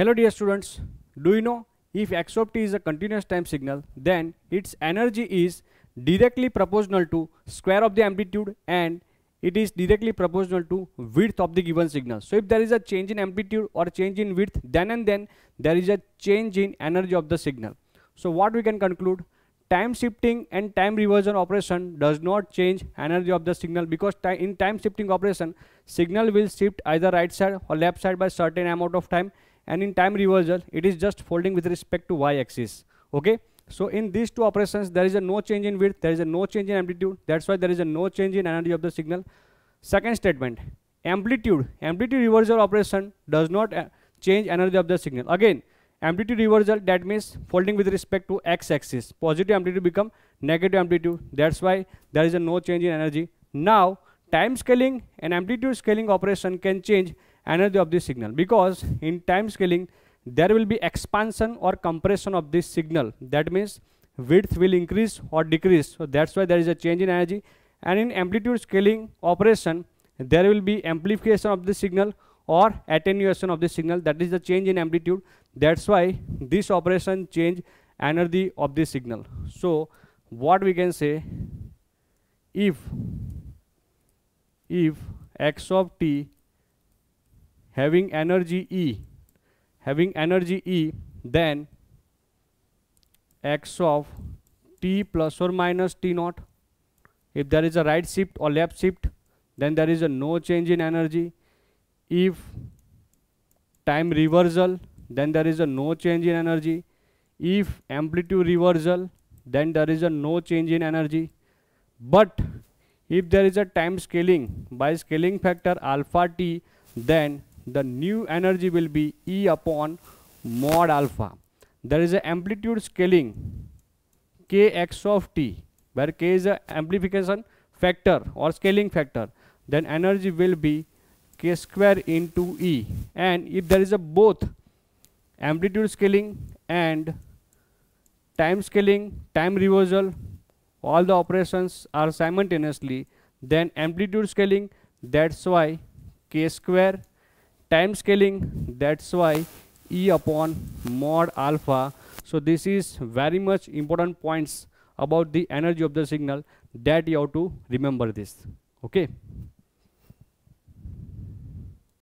Hello dear students, do you know if x of t is a continuous time signal then its energy is directly proportional to square of the amplitude and it is directly proportional to width of the given signal. So if there is a change in amplitude or change in width then and then there is a change in energy of the signal. So what we can conclude time shifting and time reversion operation does not change energy of the signal because ti in time shifting operation signal will shift either right side or left side by certain amount of time and in time reversal it is just folding with respect to y axis okay so in these two operations there is a no change in width there is a no change in amplitude that's why there is a no change in energy of the signal second statement amplitude amplitude reversal operation does not uh, change energy of the signal again amplitude reversal that means folding with respect to x axis positive amplitude become negative amplitude that's why there is a no change in energy now time scaling and amplitude scaling operation can change energy of the signal because in time scaling there will be expansion or compression of this signal that means width will increase or decrease so that's why there is a change in energy and in amplitude scaling operation there will be amplification of the signal or attenuation of the signal that is the change in amplitude that's why this operation change energy of the signal so what we can say if if x of t having energy E having energy E then x of t plus or minus t not if there is a right shift or left shift then there is a no change in energy if time reversal then there is a no change in energy if amplitude reversal then there is a no change in energy but If there is a time scaling by scaling factor alpha t, then the new energy will be E upon mod alpha. There is a amplitude scaling kx of t, where k is a amplification factor or scaling factor, then energy will be k square into E. And if there is a both amplitude scaling and time scaling, time reversal, all the operations are simultaneously then amplitude scaling that's why k square time scaling that's why e upon mod alpha so this is very much important points about the energy of the signal that you have to remember this okay